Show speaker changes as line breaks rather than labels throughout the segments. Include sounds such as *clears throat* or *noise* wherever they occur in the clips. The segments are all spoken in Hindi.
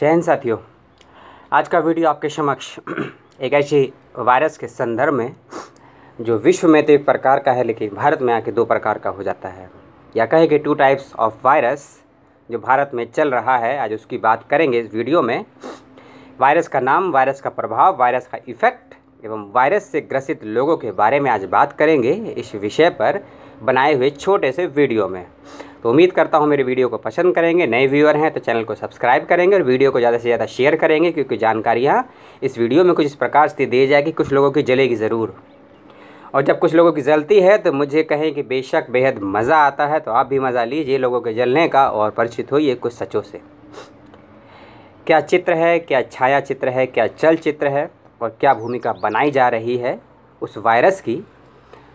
जैन साथियों आज का वीडियो आपके समक्ष एक ऐसी वायरस के संदर्भ में जो विश्व में तो एक प्रकार का है लेकिन भारत में आके दो प्रकार का हो जाता है या कहे कि टू टाइप्स ऑफ वायरस जो भारत में चल रहा है आज उसकी बात करेंगे इस वीडियो में वायरस का नाम वायरस का प्रभाव वायरस का इफ़ेक्ट एवं वायरस से ग्रसित लोगों के बारे में आज बात करेंगे इस विषय पर बनाए हुए छोटे से वीडियो में तो उम्मीद करता हूँ मेरे वीडियो को पसंद करेंगे नए व्यूअर हैं तो चैनल को सब्सक्राइब करेंगे और वीडियो को ज़्यादा से ज़्यादा शेयर करेंगे क्योंकि जानकारियाँ इस वीडियो में कुछ इस प्रकार से दी जाएगी कुछ लोगों की जलेगी ज़रूर और जब कुछ लोगों की जलती है तो मुझे कहें कि बेशक बेहद मज़ा आता है तो आप भी मज़ा लीजिए लोगों के जलने का और परिचित होइए कुछ सचों से क्या चित्र है क्या छाया चित्र है क्या चल चित्र है और क्या भूमिका बनाई जा रही है उस वायरस की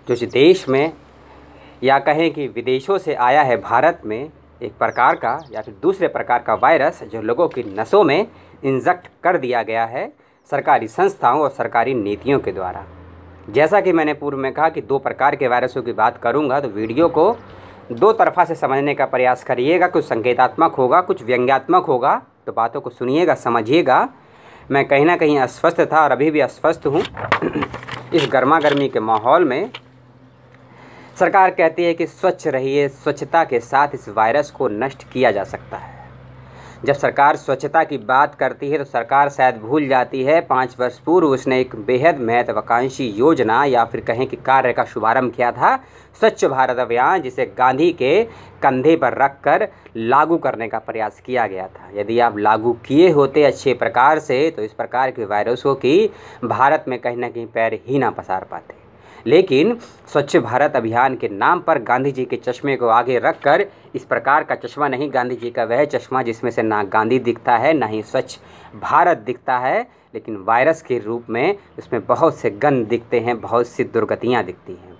जो देश में या कहें कि विदेशों से आया है भारत में एक प्रकार का या फिर दूसरे प्रकार का वायरस जो लोगों की नसों में इंजेक्ट कर दिया गया है सरकारी संस्थाओं और सरकारी नीतियों के द्वारा जैसा कि मैंने पूर्व में कहा कि दो प्रकार के वायरसों की बात करूंगा तो वीडियो को दो तरफा से समझने का प्रयास करिएगा कुछ संकेतात्मक होगा कुछ व्यंग्यात्मक होगा तो बातों को सुनिएगा समझिएगा मैं कहीं ना कहीं अस्वस्थ था और अभी भी अस्वस्थ हूँ *clears throat* इस गर्मा गर्मी के माहौल में सरकार कहती है कि स्वच्छ रहिए स्वच्छता के साथ इस वायरस को नष्ट किया जा सकता है जब सरकार स्वच्छता की बात करती है तो सरकार शायद भूल जाती है पाँच वर्ष पूर्व उसने एक बेहद महत्वाकांक्षी योजना या फिर कहें कि कार्य का शुभारंभ किया था स्वच्छ भारत अभियान जिसे गांधी के कंधे पर रखकर लागू करने का प्रयास किया गया था यदि आप लागू किए होते अच्छे प्रकार से तो इस प्रकार के वायरसों की भारत में कहीं ना कहीं पैर ही ना पसार पाते लेकिन स्वच्छ भारत अभियान के नाम पर गांधी जी के चश्मे को आगे रखकर इस प्रकार का चश्मा नहीं गांधी जी का वह चश्मा जिसमें से ना गांधी दिखता है ना ही स्वच्छ भारत दिखता है लेकिन वायरस के रूप में उसमें बहुत से गंद दिखते हैं बहुत सी दुर्गतियाँ दिखती हैं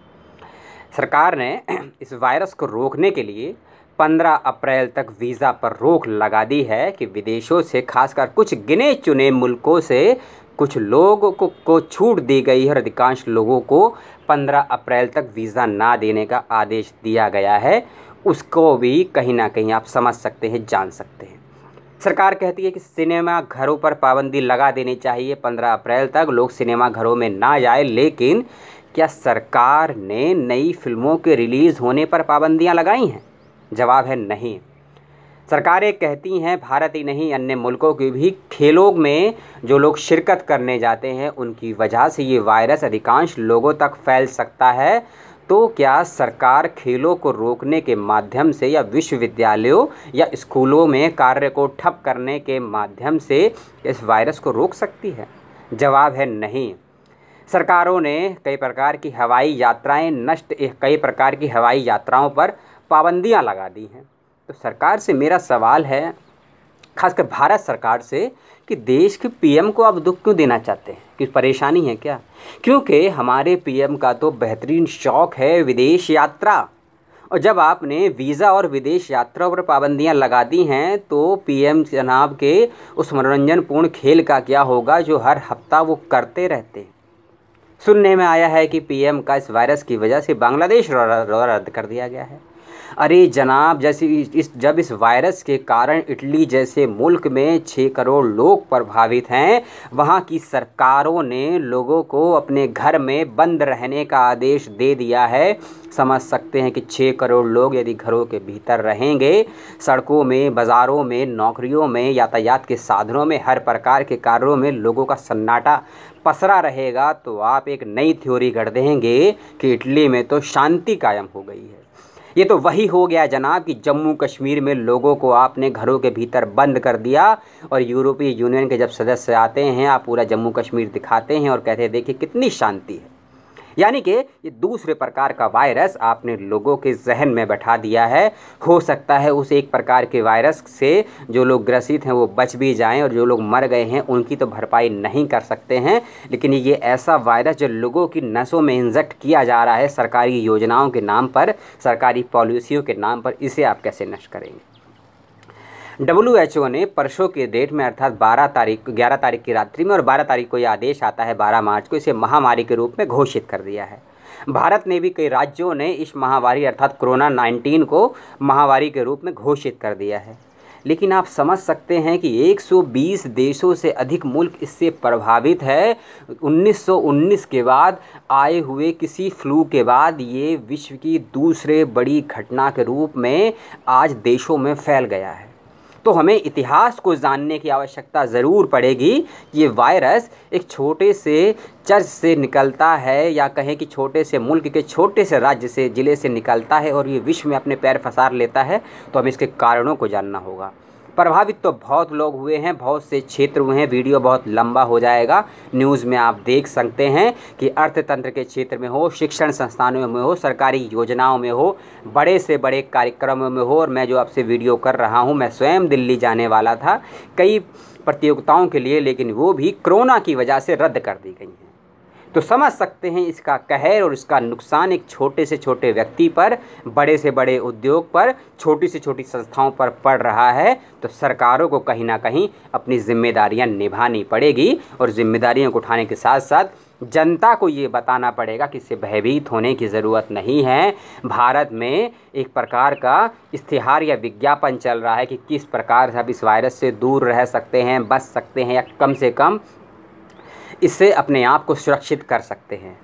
सरकार ने *clears throat* इस वायरस को रोकने के लिए 15 अप्रैल तक वीज़ा पर रोक लगा दी है कि विदेशों से खासकर कुछ गिने चुने मुल्कों से कुछ लोगों को, को छूट दी गई है और अधिकांश लोगों को 15 अप्रैल तक वीज़ा ना देने का आदेश दिया गया है उसको भी कहीं ना कहीं आप समझ सकते हैं जान सकते हैं सरकार कहती है कि सिनेमा घरों पर पाबंदी लगा देनी चाहिए 15 अप्रैल तक लोग सिनेमा घरों में ना जाए लेकिन क्या सरकार ने नई फिल्मों के रिलीज़ होने पर पाबंदियां लगाई हैं जवाब है नहीं सरकारें कहती हैं भारत ही नहीं अन्य मुल्कों के भी खेलों में जो लोग शिरकत करने जाते हैं उनकी वजह से ये वायरस अधिकांश लोगों तक फैल सकता है तो क्या सरकार खेलों को रोकने के माध्यम से या विश्वविद्यालयों या स्कूलों में कार्य को ठप करने के माध्यम से इस वायरस को रोक सकती है जवाब है नहीं सरकारों ने कई प्रकार की हवाई यात्राएं नष्ट कई प्रकार की हवाई यात्राओं पर पाबंदियां लगा दी हैं तो सरकार से मेरा सवाल है खासकर भारत सरकार से कि देश के पीएम को आप दुख क्यों देना चाहते हैं कि परेशानी है क्या क्योंकि हमारे पीएम का तो बेहतरीन शौक़ है विदेश यात्रा और जब आपने वीज़ा और विदेश यात्रा पर पाबंदियां लगा दी हैं तो पीएम जनाब के उस मनोरंजनपूर्ण खेल का क्या होगा जो हर हफ्ता वो करते रहते सुनने में आया है कि पीएम का इस वायरस की वजह से बांग्लादेश रद्द कर दिया गया है अरे जनाब जैसे इस जब इस वायरस के कारण इटली जैसे मुल्क में छः करोड़ लोग प्रभावित हैं वहाँ की सरकारों ने लोगों को अपने घर में बंद रहने का आदेश दे दिया है समझ सकते हैं कि छः करोड़ लोग यदि घरों के भीतर रहेंगे सड़कों में बाज़ारों में नौकरियों में यातायात के साधनों में हर प्रकार के कार्यों में लोगों का सन्नाटा पसरा रहेगा तो आप एक नई थ्योरी गढ़ देंगे कि इटली में तो शांति कायम हो गई है ये तो वही हो गया जनाब कि जम्मू कश्मीर में लोगों को आपने घरों के भीतर बंद कर दिया और यूरोपीय यूनियन के जब सदस्य आते हैं आप पूरा जम्मू कश्मीर दिखाते हैं और कहते हैं देखिए कितनी शांति है यानी कि ये दूसरे प्रकार का वायरस आपने लोगों के जहन में बैठा दिया है हो सकता है उस एक प्रकार के वायरस से जो लोग ग्रसित हैं वो बच भी जाएं और जो लोग मर गए हैं उनकी तो भरपाई नहीं कर सकते हैं लेकिन ये ऐसा वायरस जो लोगों की नसों में इंजेक्ट किया जा रहा है सरकारी योजनाओं के नाम पर सरकारी पॉलिसियों के नाम पर इसे आप कैसे नष्ट करेंगे डब्ल्यू एच ओ ने परसों के डेट में अर्थात 12 तारीख 11 तारीख की रात्रि में और 12 तारीख को यह आदेश आता है 12 मार्च को इसे महामारी के रूप में घोषित कर दिया है भारत ने भी कई राज्यों ने इस महामारी अर्थात कोरोना 19 को महामारी के रूप में घोषित कर दिया है लेकिन आप समझ सकते हैं कि 120 देशों से अधिक मुल्क इससे प्रभावित है 1919 के बाद आए हुए किसी फ्लू के बाद ये विश्व की दूसरे बड़ी घटना के रूप में आज देशों में फैल गया है तो हमें इतिहास को जानने की आवश्यकता ज़रूर पड़ेगी कि ये वायरस एक छोटे से चर्च से निकलता है या कहें कि छोटे से मुल्क के छोटे से राज्य से ज़िले से निकलता है और ये विश्व में अपने पैर फसार लेता है तो हमें इसके कारणों को जानना होगा प्रभावित तो बहुत लोग हुए हैं बहुत से क्षेत्र हुए हैं वीडियो बहुत लंबा हो जाएगा न्यूज़ में आप देख सकते हैं कि अर्थतंत्र के क्षेत्र में हो शिक्षण संस्थानों में हो सरकारी योजनाओं में हो बड़े से बड़े कार्यक्रमों में हो और मैं जो आपसे वीडियो कर रहा हूँ मैं स्वयं दिल्ली जाने वाला था कई प्रतियोगिताओं के लिए लेकिन वो भी कोरोना की वजह से रद्द कर दी गई हैं तो समझ सकते हैं इसका कहर और इसका नुकसान एक छोटे से छोटे व्यक्ति पर बड़े से बड़े उद्योग पर छोटी से छोटी संस्थाओं पर पड़ रहा है तो सरकारों को कहीं ना कहीं अपनी जिम्मेदारियां निभानी पड़ेगी और जिम्मेदारियों को उठाने के साथ साथ जनता को ये बताना पड़ेगा कि इससे भयभीत होने की ज़रूरत नहीं है भारत में एक प्रकार का इश्तिहार या विज्ञापन चल रहा है कि किस प्रकार से आप इस वायरस से दूर रह सकते हैं बच सकते हैं या कम से कम इससे अपने आप को सुरक्षित कर सकते हैं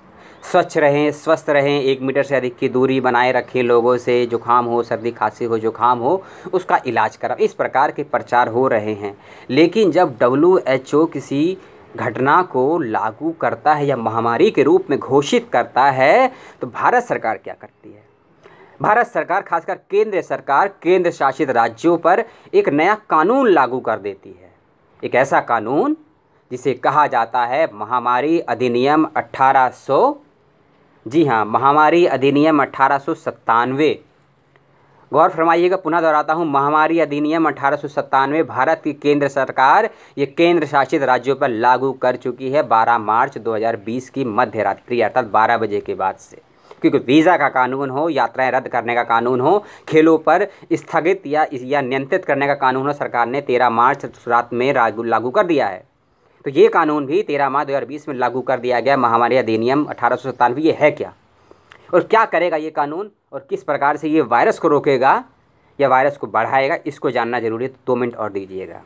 स्वच्छ रहें स्वस्थ रहें एक मीटर से अधिक की दूरी बनाए रखें लोगों से जुकाम हो सर्दी खांसी हो जुकाम हो उसका इलाज करा इस प्रकार के प्रचार हो रहे हैं लेकिन जब डब्ल्यू एच ओ किसी घटना को लागू करता है या महामारी के रूप में घोषित करता है तो भारत सरकार क्या करती है भारत सरकार खासकर केंद्र सरकार केंद्र शासित राज्यों पर एक नया कानून लागू कर देती है एक ऐसा कानून जिसे कहा जाता है महामारी अधिनियम 1800 जी हाँ महामारी अधिनियम सत्तानवे गौर फरमाइएगा पुनः दोहराता हूँ महामारी अधिनियम अठारह भारत की केंद्र सरकार ये केंद्र शासित राज्यों पर लागू कर चुकी है 12 मार्च 2020 की मध्य रात्रि अर्थात 12 बजे के बाद से क्योंकि वीज़ा का कानून हो यात्राएं रद्द करने का कानून हो खेलों पर स्थगित या या नियंत्रित करने का कानून हो सरकार ने 13 मार्च रात में लागू कर दिया है तो ये कानून भी तेरह माह दो में लागू कर दिया गया महामारी अधिनियम अठारह ये है क्या और क्या करेगा ये कानून और किस प्रकार से ये वायरस को रोकेगा या वायरस को बढ़ाएगा इसको जानना जरूरी है तो दो मिनट और दीजिएगा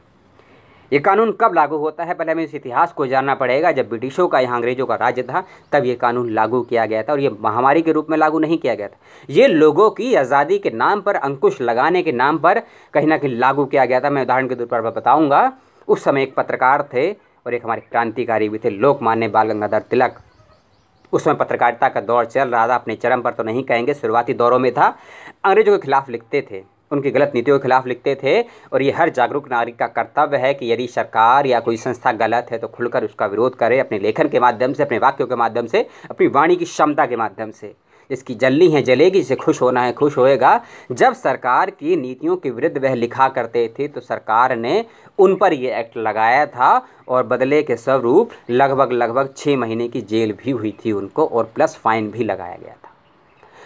ये कानून कब लागू होता है पहले हमें इस इतिहास को जानना पड़ेगा जब ब्रिटिशों का यहाँ अंग्रेज़ों का राज्य था तब ये कानून लागू किया गया था और ये महामारी के रूप में लागू नहीं किया गया था ये लोगों की आज़ादी के नाम पर अंकुश लगाने के नाम पर कहीं ना कहीं लागू किया गया था मैं उदाहरण के तौर पर बताऊँगा उस समय एक पत्रकार थे और एक हमारे क्रांतिकारी भी थे लोकमान्य बाल गंगाधर तिलक उसमें पत्रकारिता का दौर चल रहा था अपने चरम पर तो नहीं कहेंगे शुरुआती दौरों में था अंग्रेजों के खिलाफ लिखते थे उनकी गलत नीतियों के खिलाफ लिखते थे और ये हर जागरूक नागरिक का कर्तव्य है कि यदि सरकार या कोई संस्था गलत है तो खुलकर उसका विरोध करे अपने लेखन के माध्यम से अपने वाक्यों के माध्यम से अपनी वाणी की क्षमता के माध्यम से इसकी जलनी है जलेगी इसे खुश होना है खुश होएगा जब सरकार की नीतियों के विरुद्ध वह लिखा करते थे तो सरकार ने उन पर यह एक्ट लगाया था और बदले के स्वरूप लगभग लगभग छः महीने की जेल भी हुई थी उनको और प्लस फाइन भी लगाया गया था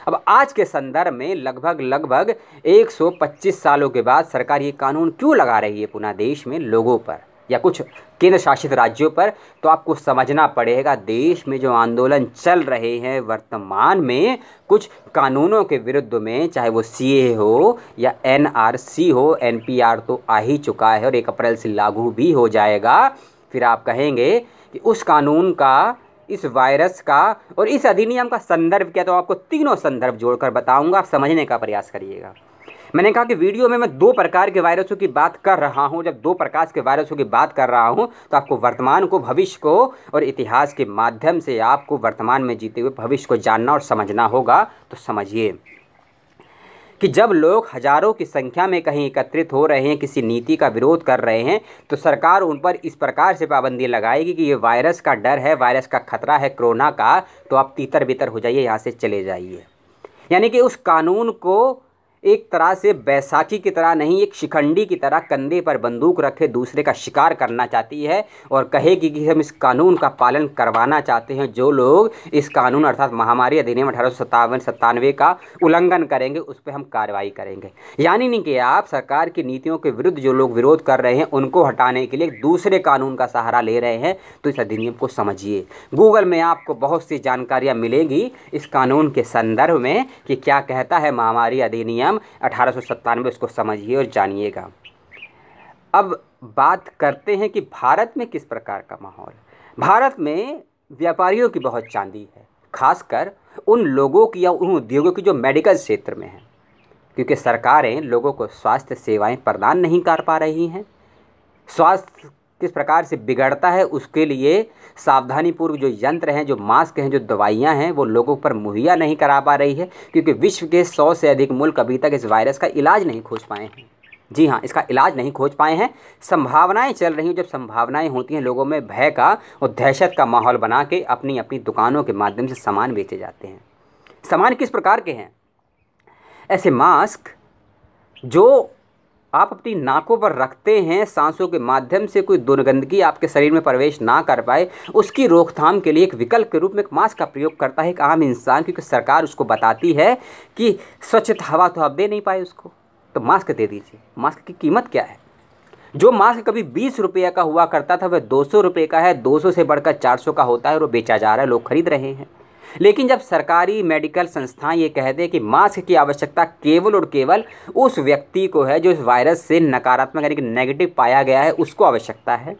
अब आज के संदर्भ में लगभग लगभग 125 सालों के बाद सरकार ये कानून क्यों लगा रही है पुनः देश में लोगों पर या कुछ केंद्र शासित राज्यों पर तो आपको समझना पड़ेगा देश में जो आंदोलन चल रहे हैं वर्तमान में कुछ कानूनों के विरुद्ध में चाहे वो सी हो या एन हो एन तो आ ही चुका है और एक अप्रैल से लागू भी हो जाएगा फिर आप कहेंगे कि उस कानून का इस वायरस का और इस अधिनियम का संदर्भ क्या तो आपको तीनों संदर्भ जोड़कर बताऊंगा आप समझने का प्रयास करिएगा मैंने कहा कि वीडियो में मैं दो प्रकार के वायरसों की बात कर रहा हूँ जब दो प्रकार के वायरसों की बात कर रहा हूँ तो आपको वर्तमान को भविष्य को और इतिहास के माध्यम से आपको वर्तमान में जीते हुए भविष्य को जानना और समझना होगा तो समझिए कि जब लोग हजारों की संख्या में कहीं एकत्रित हो रहे हैं किसी नीति का विरोध कर रहे हैं तो सरकार उन पर इस प्रकार से पाबंदी लगाएगी कि ये वायरस का डर है वायरस का खतरा है कोरोना का तो आप तीतर बितर हो जाइए यहाँ से चले जाइए यानी कि उस कानून को एक तरह से बैसाखी की तरह नहीं एक शिखंडी की तरह कंधे पर बंदूक रखे दूसरे का शिकार करना चाहती है और कहेगी कि हम इस कानून का पालन करवाना चाहते हैं जो लोग इस कानून अर्थात महामारी अधिनियम अठारह सौ सत्तानवे का उल्लंघन करेंगे उस पर हम कार्रवाई करेंगे यानी नहीं कि आप सरकार की नीतियों के विरुद्ध जो लोग विरोध कर रहे हैं उनको हटाने के लिए दूसरे कानून का सहारा ले रहे हैं तो इस अधिनियम को समझिए गूगल में आपको बहुत सी जानकारियाँ मिलेंगी इस कानून के संदर्भ में कि क्या कहता है महामारी अधिनियम जन्म अठारह उसको समझिए और जानिएगा अब बात करते हैं कि भारत में किस प्रकार का माहौल भारत में व्यापारियों की बहुत चांदी है खासकर उन लोगों की या उन उद्योगों की जो मेडिकल क्षेत्र में है क्योंकि सरकारें लोगों को स्वास्थ्य सेवाएं प्रदान नहीं कर पा रही हैं स्वास्थ्य किस प्रकार से बिगड़ता है उसके लिए सावधानीपूर्वक जो यंत्र हैं जो मास्क हैं जो दवाइयां हैं वो लोगों पर मुहैया नहीं करा पा रही है क्योंकि विश्व के सौ से अधिक मुल्क अभी तक इस वायरस का इलाज नहीं खोज पाए हैं जी हाँ इसका इलाज नहीं खोज पाए हैं संभावनाएं चल रही हैं जब संभावनाएं होती हैं लोगों में भय का और दहशत का माहौल बना के अपनी अपनी दुकानों के माध्यम से सामान बेचे जाते हैं सामान किस प्रकार के हैं ऐसे मास्क जो आप अपनी नाकों पर रखते हैं सांसों के माध्यम से कोई दुर्गंदगी आपके शरीर में प्रवेश ना कर पाए उसकी रोकथाम के लिए एक विकल्प के रूप में एक मास्क का प्रयोग करता है एक आम इंसान क्योंकि सरकार उसको बताती है कि स्वच्छ हवा तो आप दे नहीं पाए उसको तो मास्क दे दीजिए मास्क की कीमत क्या है जो मास्क कभी बीस रुपये का हुआ करता था वह दो सौ रुपये का है दो सौ से बढ़कर चार सौ का होता है और वो बेचा जा रहा है लोग खरीद रहे हैं लेकिन जब सरकारी मेडिकल संस्थाएं ये कह दें कि मास्क की आवश्यकता केवल और केवल उस व्यक्ति को है जो इस वायरस से नकारात्मक यानी कि नेगेटिव पाया गया है उसको आवश्यकता है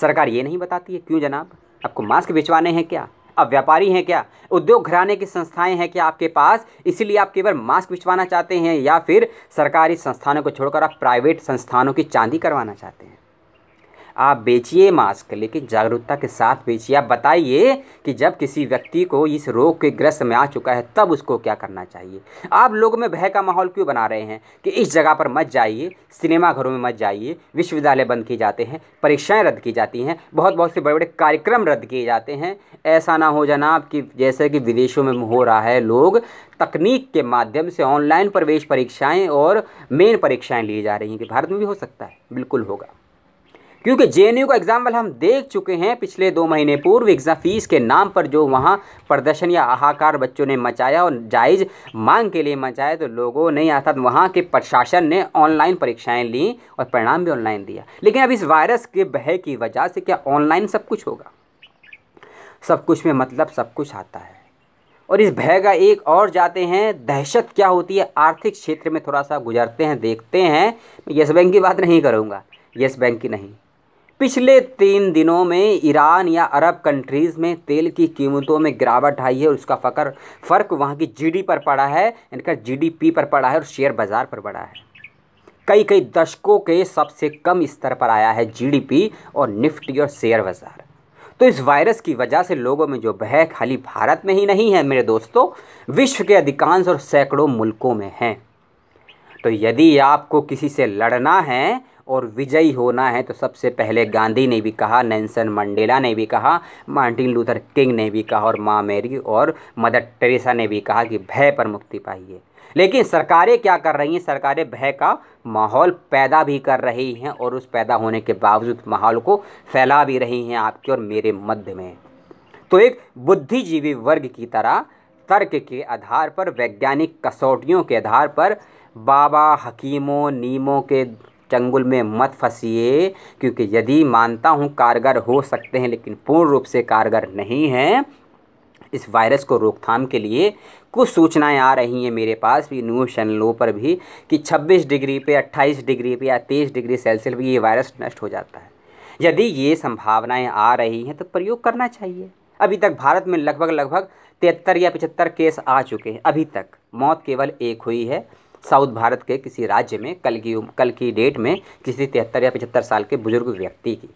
सरकार ये नहीं बताती है क्यों जनाब आपको मास्क बेचवाने हैं क्या अब व्यापारी हैं क्या उद्योग घराने की संस्थाएं हैं क्या आपके पास इसीलिए आप केवल मास्क बिछवाना चाहते हैं या फिर सरकारी संस्थानों को छोड़कर आप प्राइवेट संस्थानों की चांदी करवाना चाहते हैं आप बेचिए मास्क लेकिन जागरूकता के साथ बेचिए आप बताइए कि जब किसी व्यक्ति को इस रोग के ग्रस्त में आ चुका है तब उसको क्या करना चाहिए आप लोग में भय का माहौल क्यों बना रहे हैं कि इस जगह पर मत जाइए सिनेमा घरों में मत जाइए विश्वविद्यालय बंद किए जाते हैं परीक्षाएँ रद्द की जाती हैं बहुत बहुत से बड़े बड़े कार्यक्रम रद्द किए जाते हैं ऐसा ना हो जनाब कि जैसे कि विदेशों में हो रहा है लोग तकनीक के माध्यम से ऑनलाइन प्रवेश परीक्षाएं और मेन परीक्षाएं ली जा रही हैं कि भारत में भी हो सकता है बिल्कुल होगा क्योंकि जे का एग्ज़ाम्पल हम देख चुके हैं पिछले दो महीने पूर्व एग्जाम फीस के नाम पर जो वहाँ प्रदर्शन या हाहाकार बच्चों ने मचाया और जायज़ मांग के लिए मचाया तो लोगों ने अर्थात वहाँ के प्रशासन ने ऑनलाइन परीक्षाएँ लीं और परिणाम भी ऑनलाइन दिया लेकिन अब इस वायरस के भय की वजह से क्या ऑनलाइन सब कुछ होगा सब कुछ में मतलब सब कुछ आता है और इस भय का एक और जाते हैं दहशत क्या होती है आर्थिक क्षेत्र में थोड़ा सा गुजरते हैं देखते हैं मैं येस बैंक की बात नहीं करूँगा यस बैंक की नहीं पिछले तीन दिनों में ईरान या अरब कंट्रीज़ में तेल की कीमतों में गिरावट आई है और उसका फ़कर फ़र्क वहाँ की जीडी पर पड़ा है इनका जीडीपी पर पड़ा है और शेयर बाज़ार पर पड़ा है कई कई दशकों के सबसे कम स्तर पर आया है जीडीपी और निफ्टी और शेयर बाज़ार तो इस वायरस की वजह से लोगों में जो भय खाली भारत में ही नहीं है मेरे दोस्तों विश्व के अधिकांश और सैकड़ों मुल्कों में हैं तो यदि आपको किसी से लड़ना है और विजयी होना है तो सबसे पहले गांधी ने भी कहा नैनसन मंडेला ने भी कहा मार्टिन लूथर किंग ने भी कहा और माँ मेरी और मदर टेरेसा ने भी कहा कि भय पर मुक्ति पाइए लेकिन सरकारें क्या कर रही हैं सरकारें भय का माहौल पैदा भी कर रही हैं और उस पैदा होने के बावजूद माहौल को फैला भी रही हैं आपके और मेरे मध्य में तो एक बुद्धिजीवी वर्ग की तरह तर्क के आधार पर वैज्ञानिक कसौटियों के आधार पर बाबा हकीमों नीमों के चंगुल में मत फंसीए क्योंकि यदि मानता हूँ कारगर हो सकते हैं लेकिन पूर्ण रूप से कारगर नहीं हैं इस वायरस को रोकथाम के लिए कुछ सूचनाएं आ रही हैं मेरे पास भी न्यूज़ चैनलों पर भी कि 26 डिग्री पे 28 डिग्री पे या 30 डिग्री सेल्सियस पे ये वायरस नष्ट हो जाता है यदि ये संभावनाएं आ रही हैं तो प्रयोग करना चाहिए अभी तक भारत में लगभग लगभग तिहत्तर या पचहत्तर केस आ चुके हैं अभी तक मौत केवल एक हुई है साउथ भारत के किसी राज्य में कल की कल की डेट में किसी तिहत्तर या पचहत्तर साल के बुजुर्ग व्यक्ति की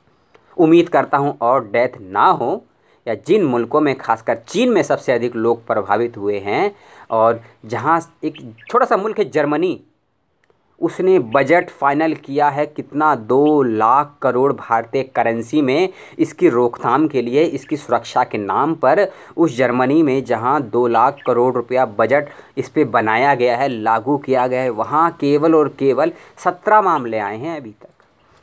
उम्मीद करता हूँ और डेथ ना हो या जिन मुल्कों में खासकर चीन में सबसे अधिक लोग प्रभावित हुए हैं और जहाँ एक छोटा सा मुल्क है जर्मनी उसने बजट फाइनल किया है कितना दो लाख करोड़ भारतीय करेंसी में इसकी रोकथाम के लिए इसकी सुरक्षा के नाम पर उस जर्मनी में जहां दो लाख करोड़ रुपया बजट इस पर बनाया गया है लागू किया गया है वहां केवल और केवल सत्रह मामले आए हैं अभी तक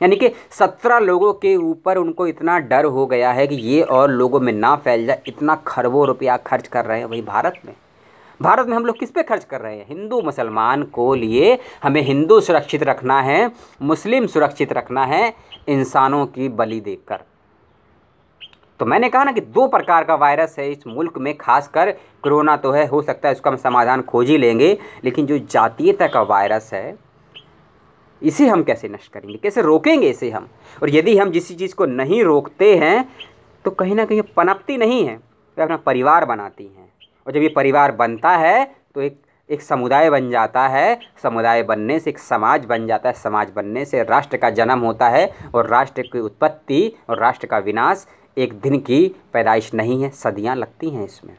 यानी कि सत्रह लोगों के ऊपर उनको इतना डर हो गया है कि ये और लोगों में ना फैल जाए इतना खरबों रुपया खर्च कर रहे हैं वही भारत में भारत में हम लोग किस पे खर्च कर रहे हैं हिंदू मुसलमान को लिए हमें हिंदू सुरक्षित रखना है मुस्लिम सुरक्षित रखना है इंसानों की बलि देकर तो मैंने कहा ना कि दो प्रकार का वायरस है इस मुल्क में खासकर कोरोना तो है हो सकता है उसका हम समाधान खोज ही लेंगे लेकिन जो जातीयता का वायरस है इसे हम कैसे नष्ट करेंगे कैसे रोकेंगे इसे हम और यदि हम जिस चीज़ को नहीं रोकते हैं तो कहीं ना कहीं पनपती नहीं है वह तो अपना परिवार बनाती हैं और जब ये परिवार बनता है तो एक एक समुदाय बन जाता है समुदाय बनने से एक समाज बन जाता है समाज बनने से राष्ट्र का जन्म होता है और राष्ट्र की उत्पत्ति और राष्ट्र का विनाश एक दिन की पैदाइश नहीं है सदियाँ लगती हैं इसमें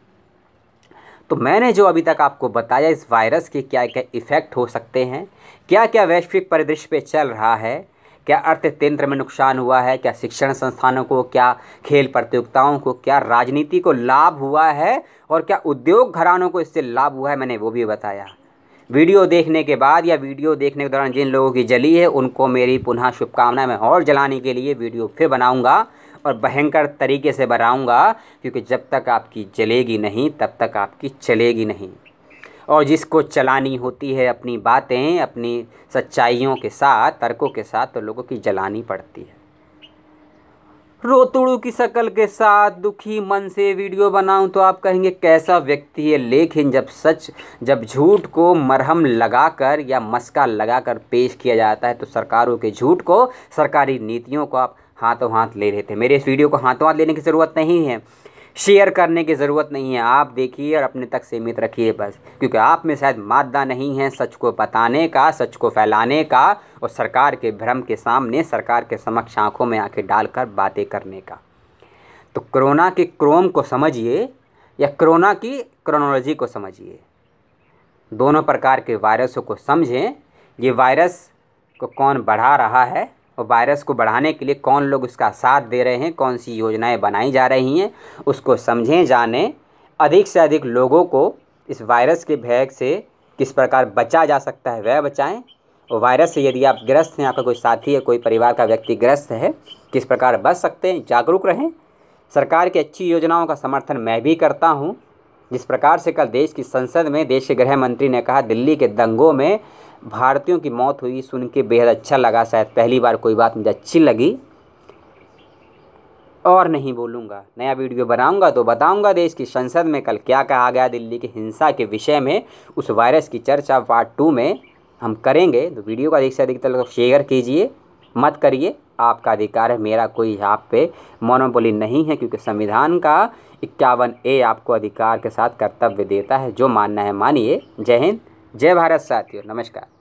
तो मैंने जो अभी तक आपको बताया इस वायरस के क्या क्या इफ़ेक्ट हो सकते हैं क्या क्या वैश्विक परिदृश्य पे चल रहा है क्या अर्थतंत्र में नुकसान हुआ है क्या शिक्षण संस्थानों को क्या खेल प्रतियोगिताओं को क्या राजनीति को लाभ हुआ है और क्या उद्योग घरानों को इससे लाभ हुआ है मैंने वो भी बताया वीडियो देखने के बाद या वीडियो देखने के दौरान जिन लोगों की जली है उनको मेरी पुनः शुभकामनाएं मैं और जलाने के लिए वीडियो फिर बनाऊंगा और भयंकर तरीके से बनाऊंगा क्योंकि जब तक आपकी जलेगी नहीं तब तक आपकी चलेगी नहीं और जिसको चलानी होती है अपनी बातें अपनी सच्चाइयों के साथ तर्कों के साथ तो लोगों की जलानी पड़ती है रोतुड़ू की शक्ल के साथ दुखी मन से वीडियो बनाऊं तो आप कहेंगे कैसा व्यक्ति है लेकिन जब सच जब झूठ को मरहम लगाकर या मस्का लगाकर पेश किया जाता है तो सरकारों के झूठ को सरकारी नीतियों को आप हाथों हाथ ले रहे थे मेरे इस वीडियो को हाथों हाथ लेने की ज़रूरत नहीं है शेयर करने की ज़रूरत नहीं है आप देखिए और अपने तक सीमित रखिए बस क्योंकि आप में शायद मादा नहीं है सच को बताने का सच को फैलाने का और सरकार के भ्रम के सामने सरकार के समक्ष आँखों में आंखें डालकर बातें करने का तो कोरोना के क्रोम को समझिए या कोरोना की क्रोनोलॉजी को समझिए दोनों प्रकार के वायरसों को समझें ये वायरस को कौन बढ़ा रहा है और वायरस को बढ़ाने के लिए कौन लोग उसका साथ दे रहे हैं कौन सी योजनाएं बनाई जा रही हैं उसको समझें जानें अधिक से अधिक लोगों को इस वायरस के भय से किस प्रकार बचा जा सकता है वह बचाएं और वायरस से यदि आप ग्रस्त हैं आपका कोई साथी है कोई परिवार का व्यक्ति ग्रस्त है किस प्रकार बच सकते हैं जागरूक रहें सरकार की अच्छी योजनाओं का समर्थन मैं भी करता हूँ जिस प्रकार से कल देश की संसद में देश के गृह मंत्री ने कहा दिल्ली के दंगों में भारतीयों की मौत हुई सुन के बेहद अच्छा लगा शायद पहली बार कोई बात मुझे अच्छी लगी और नहीं बोलूँगा नया वीडियो बनाऊँगा तो बताऊँगा देश की संसद में कल क्या कहा गया दिल्ली की हिंसा के विषय में उस वायरस की चर्चा पार्ट टू में हम करेंगे तो वीडियो का अधिक से अधिक तक शेयर कीजिए मत करिए आपका अधिकार है मेरा कोई आप पे मोनोपोली नहीं है क्योंकि संविधान का इक्यावन ए आपको अधिकार के साथ कर्तव्य देता है जो मानना है मानिए जय हिंद जय भारत साथियों नमस्कार